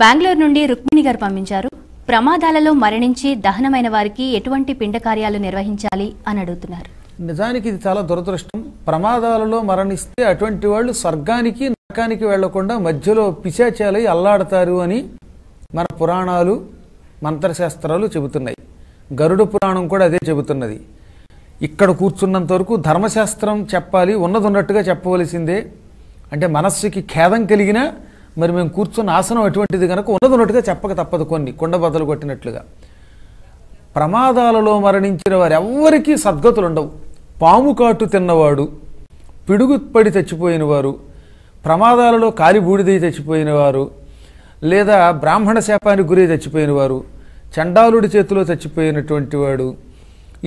బెంగళూరు నుండి రుక్మిణి గారు పంపించారు ప్రమాదాలలో మరణించి దహనమైన వారికి ఎటువంటి పిండ కార్యాలు నిర్వహించాలి అని అడుగుతున్నారు నిజానికి ఇది చాలా దురదృష్టం ప్రమాదాలలో మరణిస్తే అటువంటి వాళ్ళు స్వర్గానికి నరకానికి వెళ్లకుండా మధ్యలో పిశాచాలై అల్లాడతారు అని మన పురాణాలు మంత్రశాస్త్రాలు చెబుతున్నాయి గరుడ పురాణం కూడా అదే చెబుతున్నది ఇక్కడ కూర్చున్నంత వరకు ధర్మశాస్త్రం చెప్పాలి ఉన్నది ఉన్నట్టుగా చెప్పవలసిందే అంటే మనస్సుకి ఖేదం కలిగినా మరి మేము కూర్చున్న ఆసనం ఎటువంటిది కనుక ఉన్నదన్నట్టుగా చెప్పక తప్పదు కొన్ని కొండ బద్దలు కొట్టినట్లుగా ప్రమాదాలలో మరణించిన వారు ఎవ్వరికీ సద్గతులు ఉండవు పాము కాటు తిన్నవాడు పిడుగుపడి చచ్చిపోయిన వారు ప్రమాదాలలో కాలి బూడిద చచ్చిపోయిన వారు లేదా బ్రాహ్మణ శాపానికి గురై చచ్చిపోయిన వారు చండాలుడి చేతిలో చచ్చిపోయినటువంటి వాడు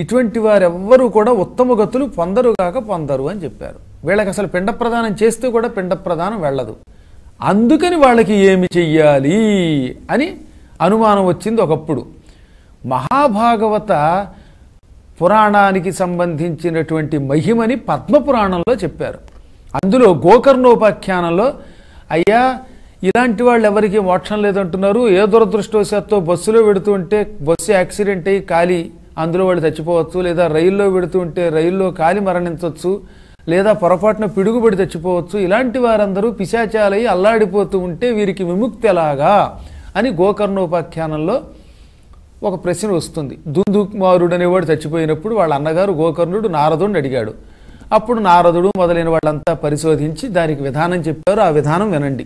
ఇటువంటి వారెవ్వరూ కూడా ఉత్తమ గతులు పొందరుగాక పొందరు అని చెప్పారు వీళ్ళకి అసలు పిండ ప్రదానం చేస్తే కూడా పిండ ప్రదానం వెళ్ళదు అందుకని వాళ్ళకి ఏమి చెయ్యాలి అని అనుమానం వచ్చింది ఒకప్పుడు మహాభాగవత పురాణానికి సంబంధించినటువంటి మహిమని పద్మపురాణంలో చెప్పారు అందులో గోకర్ణోపాఖ్యానంలో అయ్యా ఇలాంటి వాళ్ళు ఎవరికి మోక్షం లేదంటున్నారు ఏ దురదృష్టవశాత్తు బస్సులో ఉంటే బస్సు యాక్సిడెంట్ అయ్యి కాలి అందులో వాళ్ళు చచ్చిపోవచ్చు లేదా రైల్లో ఉంటే రైల్లో కాలి మరణించవచ్చు లేదా పొరపాటున పిడుగుబడి తెచ్చిపోవచ్చు ఇలాంటి వారందరూ పిశాచాలయ్యి అల్లాడిపోతూ ఉంటే వీరికి విముక్తి ఎలాగా అని గోకర్ణోపాఖ్యానంలో ఒక ప్రశ్న వస్తుంది దుందుకుమారుడు అనేవాడు చచ్చిపోయినప్పుడు వాళ్ళ అన్నగారు గోకర్ణుడు నారదుడిని అడిగాడు అప్పుడు నారదుడు మొదలైన వాళ్ళంతా పరిశోధించి దానికి విధానం చెప్పారు ఆ విధానం వినండి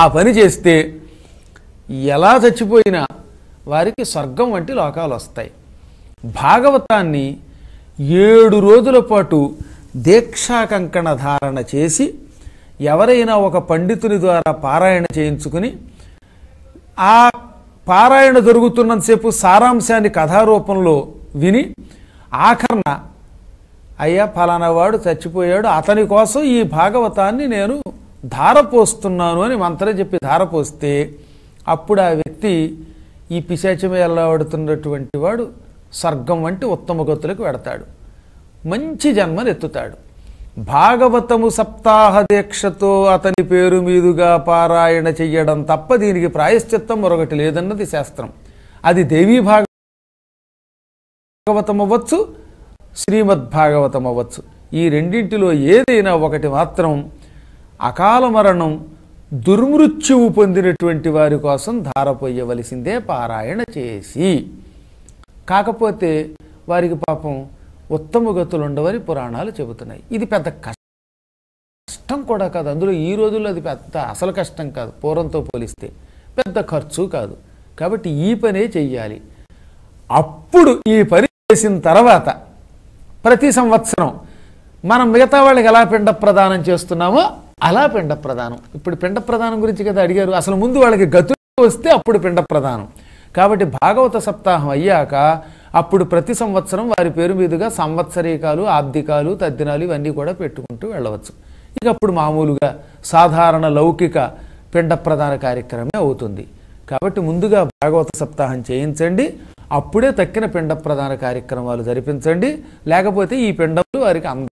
ఆ పని చేస్తే ఎలా చచ్చిపోయినా వారికి స్వర్గం వంటి లోకాలు వస్తాయి భాగవతాన్ని ఏడు రోజుల పాటు దీక్షా కంకణ ధారణ చేసి ఎవరైనా ఒక పండితుని ద్వారా పారాయణ చేయించుకుని ఆ పారాయణ జరుగుతున్నంతసేపు సారాంశాన్ని కథారూపంలో విని ఆఖరణ అయ్యా ఫలానవాడు చచ్చిపోయాడు అతని కోసం ఈ భాగవతాన్ని నేను ధారపోస్తున్నాను అని మంత్రం చెప్పి ధారపోస్తే అప్పుడు ఆ వ్యక్తి ఈ పిశాచమే వెళ్ళబడుతున్నటువంటి వాడు స్వర్గం వంటి ఉత్తమ గతులకు వెడతాడు మంచి ఎత్తుతాడు భాగవతము సప్తాహ దీక్షతో అతని పేరు మీదుగా పారాయణ చెయ్యడం తప్ప దీనికి ప్రాయశ్చిత్తం మరొకటి లేదన్నది శాస్త్రం అది దేవీ భాగవతం అవ్వచ్చు శ్రీమద్భాగవతం అవ్వచ్చు ఈ రెండింటిలో ఏదైనా ఒకటి మాత్రం అకాల మరణం దుర్మృత్యువు పొందినటువంటి వారి కోసం ధారపోయవలసిందే పారాయణ చేసి కాకపోతే వారికి పాపం ఉత్తమ గతులు ఉండవని పురాణాలు చెబుతున్నాయి ఇది పెద్ద కష్టం కూడా కాదు అందులో ఈ రోజుల్లో అది పెద్ద అసలు కష్టం కాదు పూర్వంతో పోలిస్తే పెద్ద ఖర్చు కాదు కాబట్టి ఈ పనే చెయ్యాలి అప్పుడు ఈ పని చేసిన తర్వాత ప్రతి సంవత్సరం మనం మిగతా వాళ్ళకి ఎలా పిండ ప్రదానం చేస్తున్నామో అలా పిండ ప్రదానం ఇప్పుడు పిండ ప్రదానం గురించి కదా అడిగారు అసలు ముందు వాళ్ళకి గతులు వస్తే అప్పుడు పిండ ప్రదానం కాబట్టి భాగవత సప్తాహం అయ్యాక అప్పుడు ప్రతి సంవత్సరం వారి పేరు మీదుగా సంవత్సరీకాలు ఆబ్దికాలు తద్దినాలు ఇవన్నీ కూడా పెట్టుకుంటూ వెళ్ళవచ్చు ఇక అప్పుడు మామూలుగా సాధారణ లౌకిక పిండ ప్రధాన కార్యక్రమే అవుతుంది కాబట్టి ముందుగా భాగవత సప్తాహం చేయించండి అప్పుడే తక్కిన పిండ ప్రధాన కార్యక్రమాలు జరిపించండి లేకపోతే ఈ పిండములు వారికి అంద